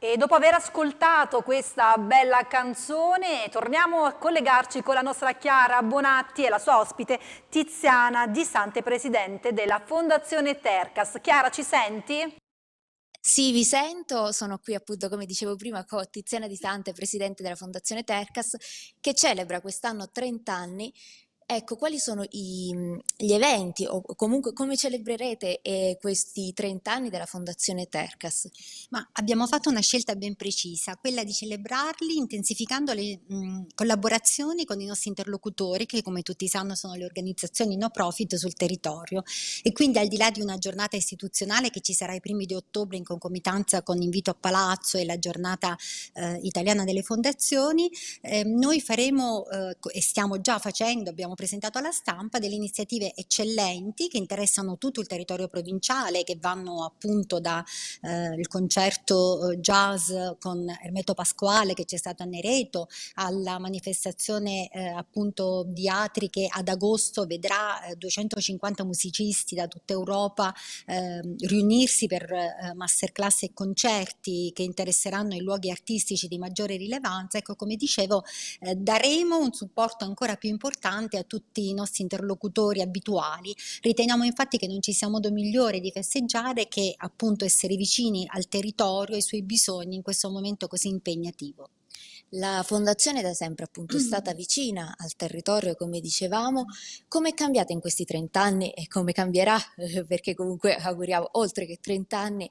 E dopo aver ascoltato questa bella canzone torniamo a collegarci con la nostra Chiara Bonatti e la sua ospite Tiziana Di Sante, presidente della Fondazione Tercas. Chiara, ci senti? Sì, vi sento, sono qui appunto come dicevo prima con Tiziana Di Sante, presidente della Fondazione Tercas, che celebra quest'anno 30 anni Ecco, quali sono i, mm, gli eventi o comunque come celebrerete eh, questi 30 anni della Fondazione Tercas? Ma abbiamo fatto una scelta ben precisa, quella di celebrarli intensificando le mh, mm, collaborazioni con i nostri interlocutori che come tutti sanno sono le organizzazioni no profit sul territorio e quindi al di là di una giornata istituzionale che ci sarà i primi di ottobre in concomitanza con l'invito a Palazzo e la giornata eh, italiana delle fondazioni, eh, noi faremo eh, e stiamo già facendo, abbiamo presentato alla stampa delle iniziative eccellenti che interessano tutto il territorio provinciale, che vanno appunto dal eh, concerto eh, jazz con Ermeto Pasquale che c'è stato a Nereto, alla manifestazione eh, appunto di Atri che ad agosto vedrà eh, 250 musicisti da tutta Europa ehm, riunirsi per eh, masterclass e concerti che interesseranno i luoghi artistici di maggiore rilevanza. Ecco, come dicevo, eh, daremo un supporto ancora più importante a tutti i nostri interlocutori abituali. Riteniamo infatti che non ci sia modo migliore di festeggiare che appunto essere vicini al territorio e ai suoi bisogni in questo momento così impegnativo. La fondazione da sempre appunto è stata vicina al territorio, come dicevamo. Come è cambiata in questi 30 anni e come cambierà? Perché comunque auguriamo oltre che 30 anni.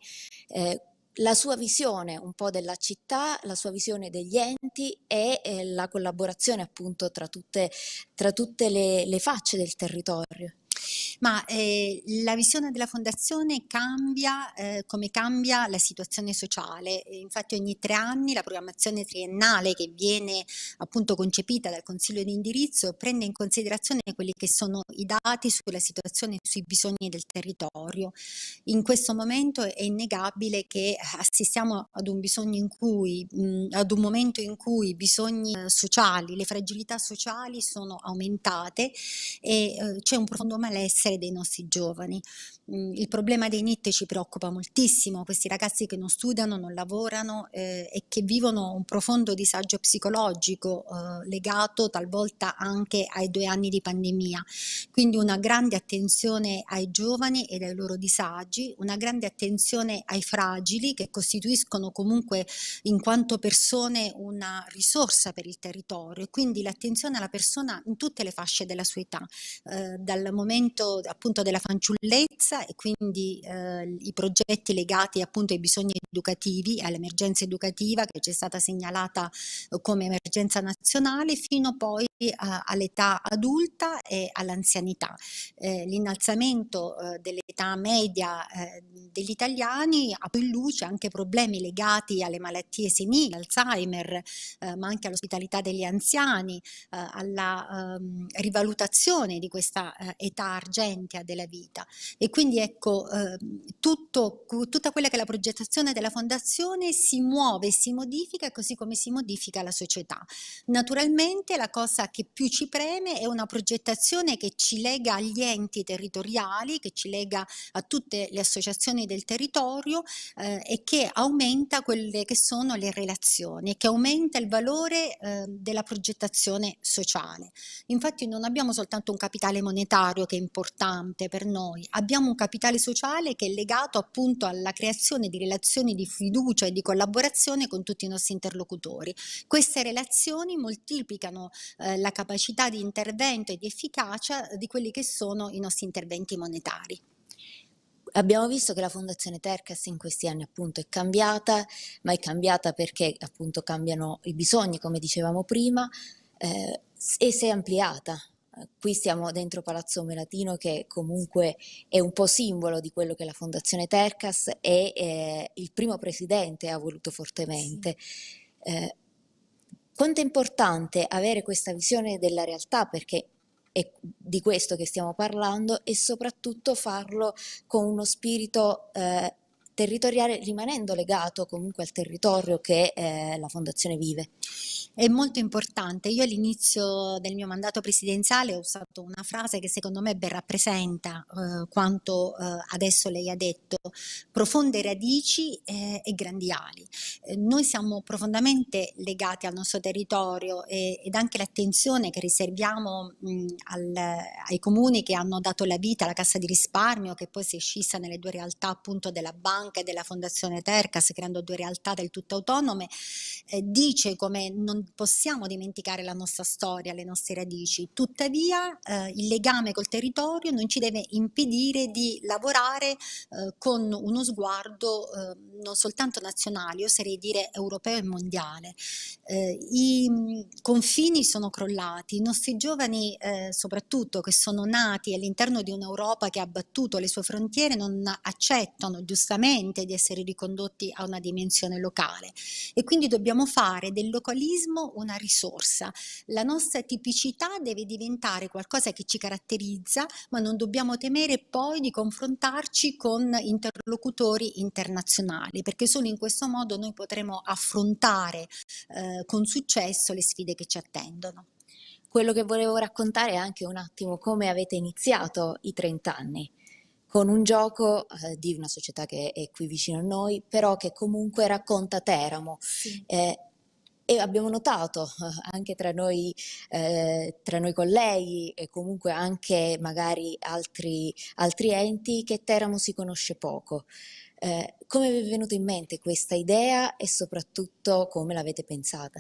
Eh, la sua visione un po' della città, la sua visione degli enti e eh, la collaborazione appunto tra tutte, tra tutte le, le facce del territorio ma eh, la visione della fondazione cambia eh, come cambia la situazione sociale. infatti ogni tre anni la programmazione triennale che viene appunto concepita dal Consiglio di indirizzo prende in considerazione quelli che sono i dati sulla situazione e sui bisogni del territorio. In questo momento è innegabile che assistiamo ad un bisogno in cui, mh, ad un momento in cui i bisogni eh, sociali, le fragilità sociali sono aumentate e eh, c'è un profondo malessere benessere dei nostri giovani. Mm, il problema dei NIT ci preoccupa moltissimo, questi ragazzi che non studiano, non lavorano eh, e che vivono un profondo disagio psicologico eh, legato talvolta anche ai due anni di pandemia. Quindi una grande attenzione ai giovani e ai loro disagi, una grande attenzione ai fragili che costituiscono comunque in quanto persone una risorsa per il territorio e quindi l'attenzione alla persona in tutte le fasce della sua età, eh, dal momento appunto della fanciullezza e quindi eh, i progetti legati appunto ai bisogni educativi, e all'emergenza educativa che ci è stata segnalata eh, come emergenza nazionale fino poi a, eh, all'età adulta e all'anzianità. Eh, l'innalzamento eh, dell'età media eh, degli italiani ha in luce anche problemi legati alle malattie senili, all'Alzheimer, ma anche all'ospitalità degli anziani, alla ehm, rivalutazione di questa età argentina conseguente della vita. E quindi ecco, eh, tutto, tutta quella che è la progettazione della fondazione si muove, si modifica così come si modifica la società. Naturalmente la cosa che più ci preme è una progettazione che ci lega agli enti territoriali, che ci lega a tutte le associazioni del territorio eh, e che aumenta quelle che sono le relazioni che aumenta il valore eh, della progettazione sociale. Infatti non abbiamo soltanto un capitale monetario che è importante, importante per noi. Abbiamo un capitale sociale che è legato appunto alla creazione di relazioni di fiducia e di collaborazione con tutti i nostri interlocutori. Queste relazioni moltiplicano eh, la capacità di intervento e di efficacia di quelli che sono i nostri interventi monetari. Abbiamo visto che la fondazione Tercas in questi anni appunto è cambiata, ma è cambiata perché appunto cambiano i bisogni, come dicevamo prima, eh, e si è ampliata qui siamo dentro Palazzo Melatino che comunque è un po' simbolo di quello che la Fondazione Tercas e eh, il primo presidente ha voluto fortemente. Sì. Eh, quanto è importante avere questa visione della realtà perché è di questo che stiamo parlando e soprattutto farlo con uno spirito eh, territoriale rimanendo legato comunque al territorio che eh, la Fondazione vive è molto importante. Io all'inizio del mio mandato presidenziale ho usato una frase che secondo me ben rappresenta eh, quanto eh, adesso lei ha detto, profonde radici eh, e grandi ali. Eh, noi siamo profondamente legati al nostro territorio e, ed anche l'attenzione che riserviamo mh, al, ai comuni che hanno dato la vita alla Cassa di risparmio, che poi si è scissa nelle due realtà appunto della banca e della Fondazione Tercas, creando due realtà del tutto autonome, eh, dice come non possiamo dimenticare la nostra storia, le nostre radici, tuttavia eh, il legame col territorio non ci deve impedire di lavorare eh, con uno sguardo eh, non soltanto nazionale, io sarei dire europeo e mondiale. Eh, I mm, confini sono crollati, i nostri giovani eh, soprattutto che sono nati all'interno di un'Europa che ha abbattuto le sue frontiere non accettano giustamente di essere ricondotti a una dimensione locale e quindi dobbiamo fare del localismo siamo una risorsa, la nostra tipicità deve diventare qualcosa che ci caratterizza, ma non dobbiamo temere poi di confrontarci con interlocutori internazionali, perché solo in questo modo noi potremo affrontare eh, con successo le sfide che ci attendono. Quello che volevo raccontare è anche un attimo come avete iniziato i 30 anni con un gioco eh, di una società che è qui vicino a noi, però che comunque racconta Teramo. Sì. Eh, e abbiamo notato eh, anche tra noi, eh, tra noi colleghi e comunque anche magari altri, altri enti che Teramo si conosce poco. Eh, come vi è venuta in mente questa idea e soprattutto come l'avete pensata?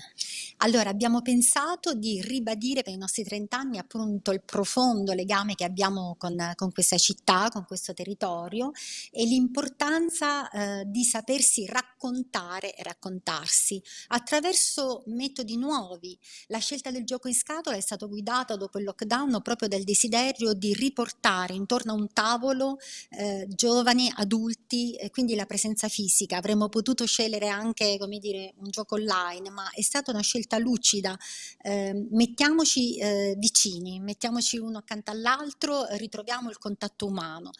Allora, abbiamo pensato di ribadire per i nostri 30 anni appunto il profondo legame che abbiamo con, con questa città, con questo territorio e l'importanza eh, di sapersi raccontare e raccontarsi attraverso metodi nuovi. La scelta del gioco in scatola è stata guidata dopo il lockdown proprio dal desiderio di riportare intorno a un tavolo eh, giovani, adulti, eh, e quindi la presenza fisica, avremmo potuto scegliere anche dire, un gioco online, ma è stata una scelta lucida, eh, mettiamoci eh, vicini, mettiamoci uno accanto all'altro, ritroviamo il contatto umano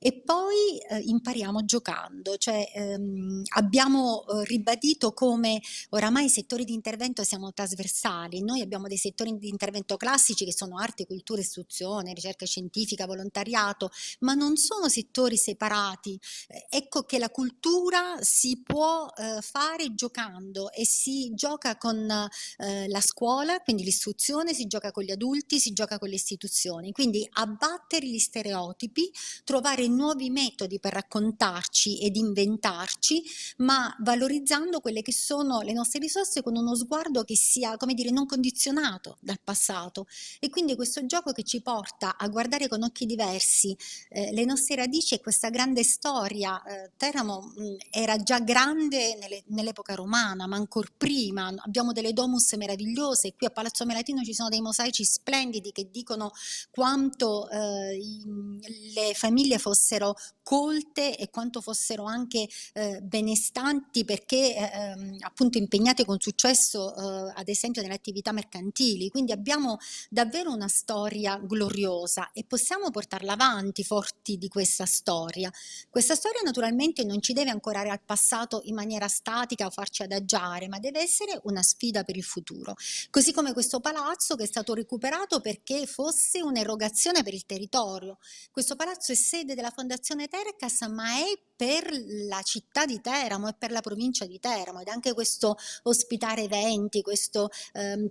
e poi eh, impariamo giocando, cioè ehm, abbiamo eh, ribadito come oramai i settori di intervento siamo trasversali, noi abbiamo dei settori di intervento classici che sono arte, cultura, istruzione, ricerca scientifica, volontariato, ma non sono settori separati. Ecco gioco che la cultura si può eh, fare giocando e si gioca con eh, la scuola, quindi l'istruzione, si gioca con gli adulti, si gioca con le istituzioni. Quindi abbattere gli stereotipi, trovare nuovi metodi per raccontarci ed inventarci, ma valorizzando quelle che sono le nostre risorse con uno sguardo che sia, come dire, non condizionato dal passato. E quindi questo gioco che ci porta a guardare con occhi diversi eh, le nostre radici e questa grande storia eh, Teramo mm, era già grande nell'epoca romana, ma ancora prima. Abbiamo delle domus meravigliose, qui a Palazzo Melatino ci sono dei mosaici splendidi che dicono quanto eh, le famiglie fossero colte e quanto fossero anche eh, benestanti perché eh, ehm, appunto impegnate con successo eh, ad esempio nelle attività mercantili. Quindi abbiamo davvero una storia gloriosa e possiamo portarla avanti forti di questa storia. Questa storia naturalmente non ci deve ancorare al passato in maniera statica o farci adagiare, ma deve essere una sfida per il futuro. Così come questo palazzo che è stato recuperato perché fosse un'erogazione per il territorio. Questo palazzo è sede della Fondazione Terra ma è per la città di Teramo e per la provincia di Teramo ed anche questo ospitare eventi, questo ehm,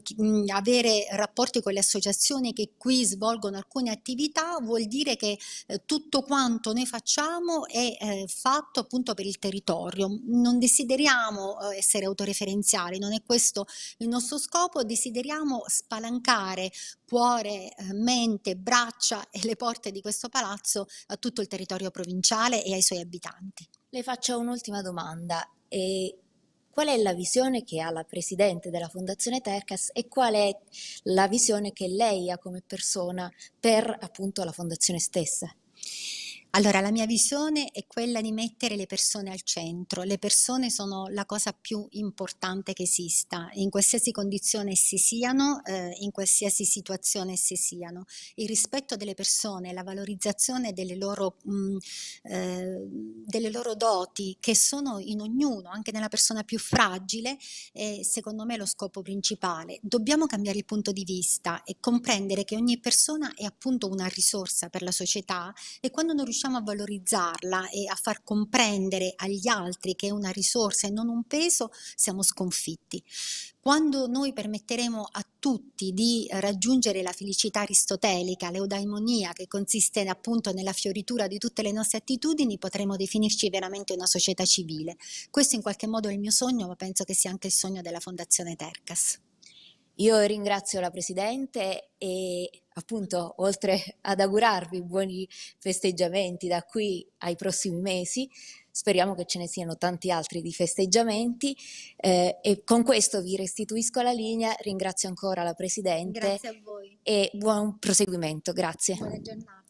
avere rapporti con le associazioni che qui svolgono alcune attività vuol dire che eh, tutto quanto noi facciamo è eh, fatto appunto per il territorio. Non desideriamo eh, essere autoreferenziali, non è questo il nostro scopo, desideriamo spalancare cuore, eh, mente, braccia e le porte di questo palazzo a tutto il territorio provinciale e ai suoi abitanti. Le faccio un'ultima domanda. E qual è la visione che ha la Presidente della Fondazione Tercas e qual è la visione che lei ha come persona per appunto la Fondazione stessa? Allora, la mia visione è quella di mettere le persone al centro. Le persone sono la cosa più importante che esista, in qualsiasi condizione si siano, eh, in qualsiasi situazione si siano. Il rispetto delle persone, la valorizzazione delle loro, mh, mm, eh, delle loro doti, che sono in ognuno, anche nella persona più fragile, è secondo me lo scopo principale. Dobbiamo cambiare il punto di vista e comprendere che ogni persona è appunto una risorsa per la società e quando non riusciamo riusciamo a valorizzarla e a far comprendere agli altri che è una risorsa e non un peso, siamo sconfitti. Quando noi permetteremo a tutti di raggiungere la felicità aristotelica, l'eudaimonia, che consiste appunto nella fioritura di tutte le nostre attitudini, potremo definirci veramente una società civile. Questo in qualche modo è il mio sogno, ma penso che sia anche il sogno della Fondazione Tercas. Io ringrazio la Presidente e appunto oltre ad augurarvi buoni festeggiamenti da qui ai prossimi mesi, speriamo che ce ne siano tanti altri di festeggiamenti eh, e con questo vi restituisco la linea, ringrazio ancora la Presidente e buon proseguimento, grazie. Buona giornata.